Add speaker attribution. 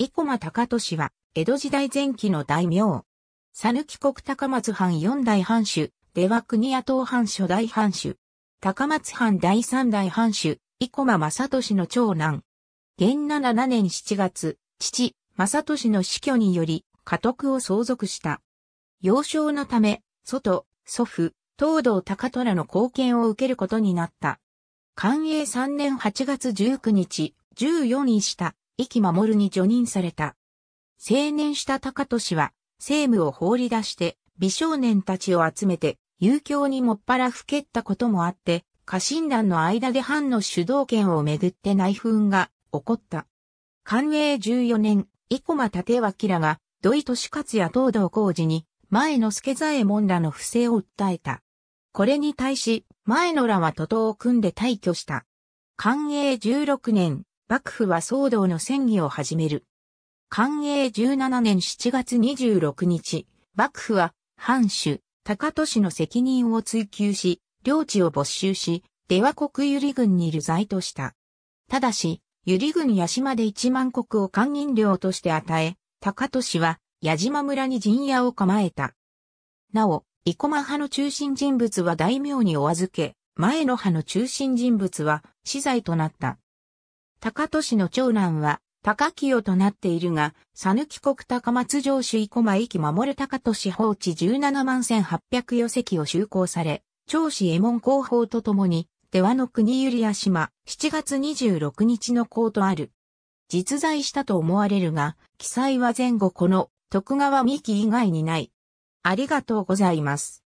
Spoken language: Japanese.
Speaker 1: 生駒高俊は、江戸時代前期の大名。さぬき国高松藩四代藩主、出羽国野党藩初代藩主。高松藩第三代藩主、生駒正俊の長男。元七年七月、父、正俊の死去により、家督を相続した。幼少のため、祖外、祖父、東道高虎の貢献を受けることになった。寛永三年八月十九日、四4位た、生き守に除任された。青年した高利は、政務を放り出して、美少年たちを集めて、遊興にもっぱらふけったこともあって、家臣団の間で藩の主導権をめぐって内紛が起こった。寛永14年、生駒立脇らが、土井利勝や東道工事に、前の助左衛門らの不正を訴えた。これに対し、前野らは徒党を組んで退去した。寛永16年、幕府は騒動の戦議を始める。寛永17年7月26日、幕府は藩主、高都市の責任を追求し、領地を没収し、出羽国百合軍に流罪とした。ただし、百合軍八島で一万国を官人領として与え、高都市は矢島村に陣屋を構えた。なお、生駒派の中心人物は大名にお預け、前の派の中心人物は死罪となった。高利の長男は、高清となっているが、佐抜国高松城主生駒駅守高利放置17万1800余席を就航され、長子江衛門広報と共に、出羽の国ゆりや島、7月26日の公とある。実在したと思われるが、記載は前後この徳川三木以外にない。ありがとうございます。